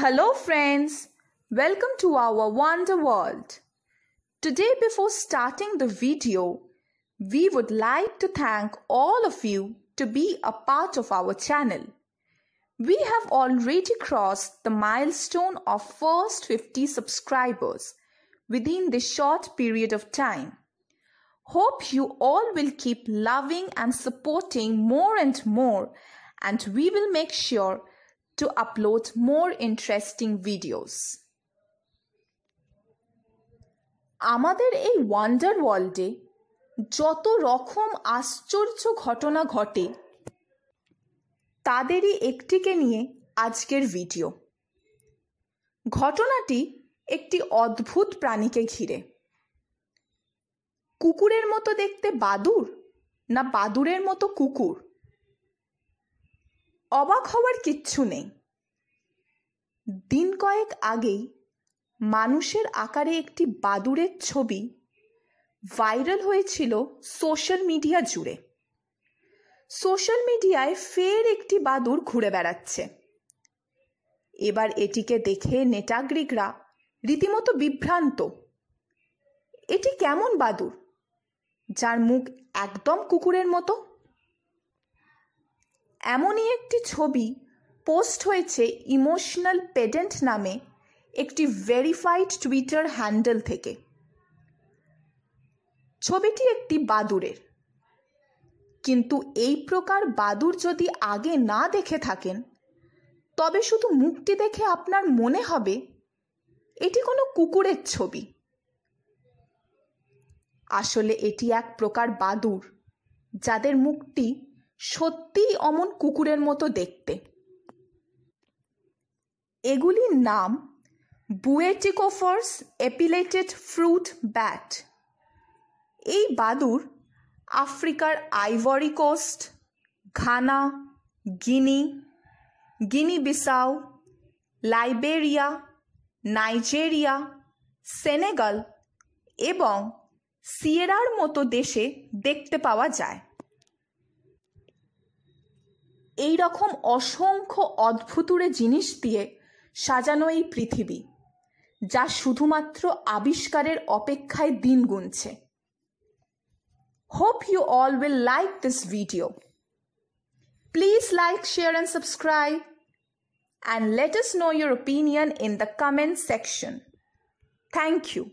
Hello, friends. Welcome to our Wonder World. Today, before starting the video, we would like to thank all of you to be a part of our channel. We have already crossed the milestone of first 50 subscribers within this short period of time. Hope you all will keep loving and supporting more and more and we will make sure to upload more interesting videos আমাদের এই wonder ওয়ার্ল্ডে যত রকম আশ্চর্য ঘটনা ঘটে তাদেরই একটিকে নিয়ে আজকের ভিডিও ঘটনাটি একটি অদ্ভুত প্রাণীকে ঘিরে কুকুরের মতো দেখতে বাদুর না বাদুরের মতো কুকুর অবাক হওয়ার কিচ্ছু নেই দিন কয়েক আগেই মানুষের আকারে একটি বাদুড়ের ছবি ভাইরাল হয়েছিল সোশ্যাল মিডিয়া জুড়ে সোশ্যাল মিডিয়ায় ফের একটি বাদুর ঘুরে বেড়াচ্ছে এবার এটিকে দেখে নেটাগ্রিকরা রীতিমতো বিভ্রান্ত এটি কেমন বাদুর যার মুখ একদম কুকুরের মতো এমনই একটি ছবি পোস্ট হয়েছে ইমোশনাল পেডেন্ট নামে একটি ভেরিফাইড টুইটার হ্যান্ডেল থেকে ছবিটি একটি বাদুরের কিন্তু এই প্রকার বাদুর যদি আগে না দেখে থাকেন তবে শুধু মুখটি দেখে আপনার মনে হবে এটি কোনো কুকুরের ছবি আসলে এটি এক প্রকার বাদুর যাদের মুখটি সত্যিই অমন কুকুরের মতো দেখতে এগুলির নাম বুয়েটিকোফর্স এপিলেটেড ফ্রুট ব্যাট এই বাদুর আফ্রিকার Ivory Coast Ghana Guinea Guinea Bissau Liberia Nigeria Senegal এবং সিয়েরার মতো দেশে দেখতে পাওয়া যায় এই রকম অসংখ্য অদ্ভুতুরে জিনিস দিয়ে সাজানো এই পৃথিবী যা শুধুমাত্র আবিষ্কারের অপেক্ষায় দিন গুনছে hope you all will like this video please like share and subscribe and let know your opinion in the comment section thank you